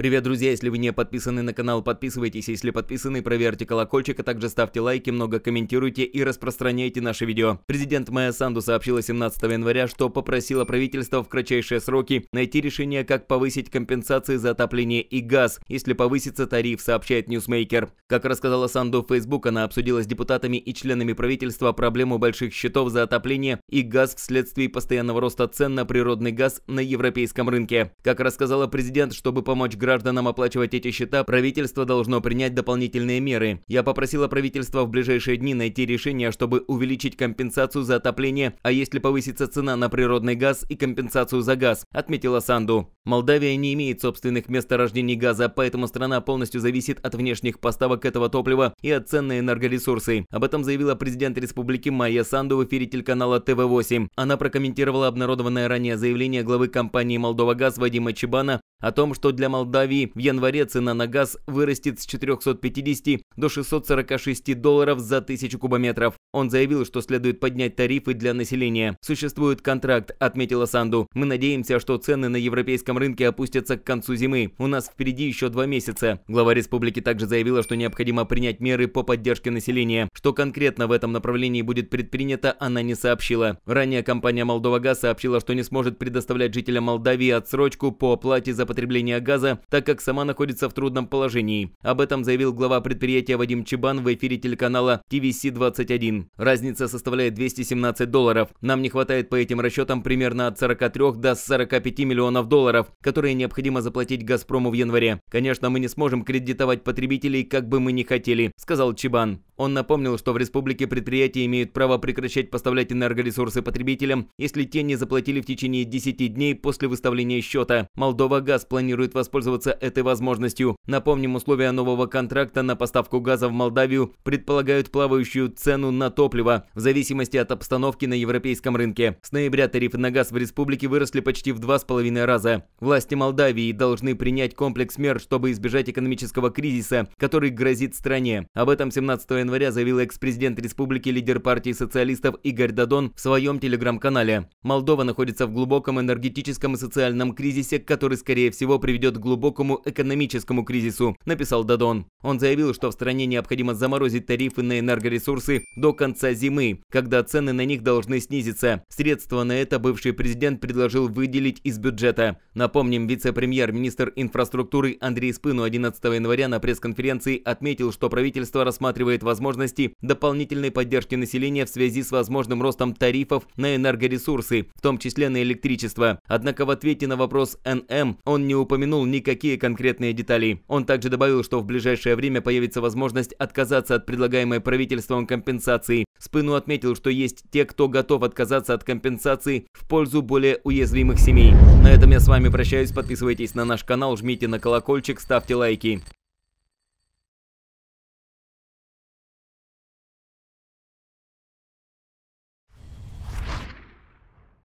Привет, друзья, если вы не подписаны на канал, подписывайтесь, если подписаны, проверьте колокольчик, а также ставьте лайки, много комментируйте и распространяйте наши видео. Президент Майя Санду сообщила 17 января, что попросила правительство в кратчайшие сроки найти решение, как повысить компенсации за отопление и газ, если повысится тариф, сообщает Ньюсмейкер. Как рассказала Санду в Facebook, она обсудила с депутатами и членами правительства проблему больших счетов за отопление и газ вследствие постоянного роста цен на природный газ на европейском рынке. Как рассказала президент, чтобы помочь гражданам, гражданам оплачивать эти счета, правительство должно принять дополнительные меры. Я попросила правительство в ближайшие дни найти решение, чтобы увеличить компенсацию за отопление, а если повысится цена на природный газ и компенсацию за газ, отметила Санду. Молдавия не имеет собственных месторождений газа, поэтому страна полностью зависит от внешних поставок этого топлива и от цен на энергоресурсы. Об этом заявила президент республики Майя Санду в эфире телеканала ТВ-8. Она прокомментировала обнародованное ранее заявление главы компании «Молдова-газ» Вадима Чебана о том, что для Молдавии в январе цена на газ вырастет с 450 до 646 долларов за тысячу кубометров. Он заявил, что следует поднять тарифы для населения. Существует контракт, отметила Санду. Мы надеемся, что цены на европейском рынке опустятся к концу зимы. У нас впереди еще два месяца. Глава республики также заявила, что необходимо принять меры по поддержке населения. Что конкретно в этом направлении будет предпринято, она не сообщила. Ранее компания Молдова Газ сообщила, что не сможет предоставлять жителям Молдавии отсрочку по оплате за потребления газа, так как сама находится в трудном положении. Об этом заявил глава предприятия Вадим Чебан в эфире телеканала TVC21. Разница составляет 217 долларов. Нам не хватает по этим расчетам примерно от 43 до 45 миллионов долларов, которые необходимо заплатить «Газпрому» в январе. Конечно, мы не сможем кредитовать потребителей, как бы мы ни хотели, сказал Чебан. Он напомнил, что в республике предприятия имеют право прекращать поставлять энергоресурсы потребителям, если те не заплатили в течение 10 дней после выставления счета. Молдова Газ планирует воспользоваться этой возможностью. Напомним, условия нового контракта на поставку газа в Молдавию предполагают плавающую цену на топливо в зависимости от обстановки на европейском рынке. С ноября тарифы на газ в республике выросли почти в два с половиной раза. Власти Молдавии должны принять комплекс мер, чтобы избежать экономического кризиса, который грозит стране. Об этом 17 января января заявил экс-президент республики, лидер партии социалистов Игорь Дадон в своем телеграм-канале. Молдова находится в глубоком энергетическом и социальном кризисе, который, скорее всего, приведет к глубокому экономическому кризису, написал Дадон. Он заявил, что в стране необходимо заморозить тарифы на энергоресурсы до конца зимы, когда цены на них должны снизиться. Средства на это бывший президент предложил выделить из бюджета. Напомним, вице-премьер-министр инфраструктуры Андрей Спыну 11 января на пресс-конференции отметил, что правительство рассматривает возможность возможности дополнительной поддержки населения в связи с возможным ростом тарифов на энергоресурсы, в том числе на электричество. Однако в ответе на вопрос НМ он не упомянул никакие конкретные детали. Он также добавил, что в ближайшее время появится возможность отказаться от предлагаемой правительством компенсации. Спыну отметил, что есть те, кто готов отказаться от компенсации в пользу более уязвимых семей. На этом я с вами прощаюсь. Подписывайтесь на наш канал, жмите на колокольчик, ставьте лайки.